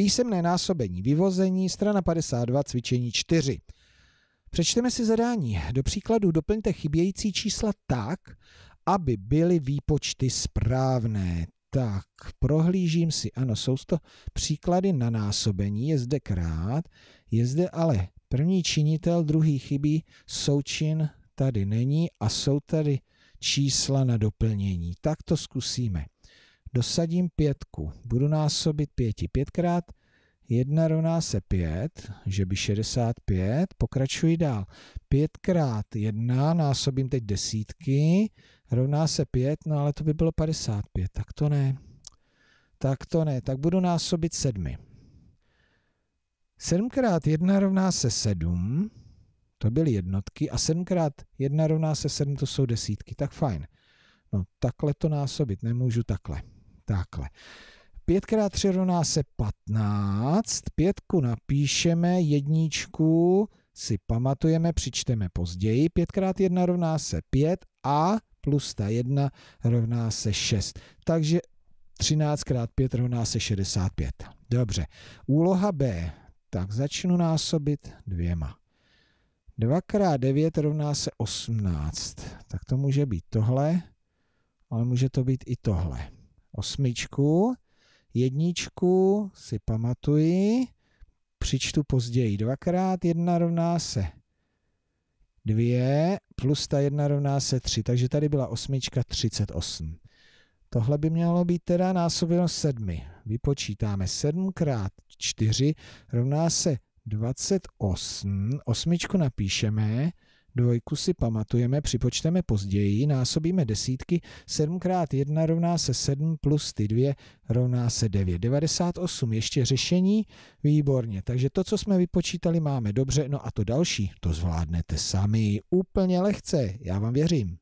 Písemné násobení vyvození, strana 52, cvičení 4. Přečteme si zadání. Do příkladu doplňte chybějící čísla tak, aby byly výpočty správné. Tak, prohlížím si, ano, jsou to příklady na násobení, je zde krát, je zde ale první činitel, druhý chybí, součin tady není a jsou tady čísla na doplnění. Tak to zkusíme dosadím pětku, budu násobit pěti pětkrát, jedna rovná se pět, že by 65, pokračuji dál. pětkrát jedna násobím teď desítky, rovná se pět, no ale to by bylo 55, tak to ne. Tak to ne, tak budu násobit sedmi. sedmkrát jedna rovná se sedm, to byly jednotky, a sedmkrát jedna rovná se sedm, to jsou desítky, tak fajn. No takhle to násobit nemůžu takhle. Takhle. 5 x 3 rovná se 15. Pětku napíšeme, jedničku si pamatujeme, přičteme později. 5 x 1 rovná se 5 a plus ta 1 rovná se 6. Takže 13 x 5 rovná se 65. Dobře. Úloha B. Tak začnu násobit dvěma. 2 x 9 rovná se 18. Tak to může být tohle, ale může to být i tohle osmičku, jedničku si pamatuji, přičtu později. Dvakrát jedna rovná se dvě, plus ta jedna rovná se tři, takže tady byla osmička 38. Tohle by mělo být teda násobeno sedmi. Vypočítáme 7 krát 4 rovná se 28. Osmičku napíšeme, Dvojku si pamatujeme, připočteme později, násobíme desítky, 7 x 1 rovná se 7 plus ty 2 rovná se 9. 98 ještě řešení, výborně. Takže to, co jsme vypočítali, máme dobře, no a to další, to zvládnete sami úplně lehce, já vám věřím.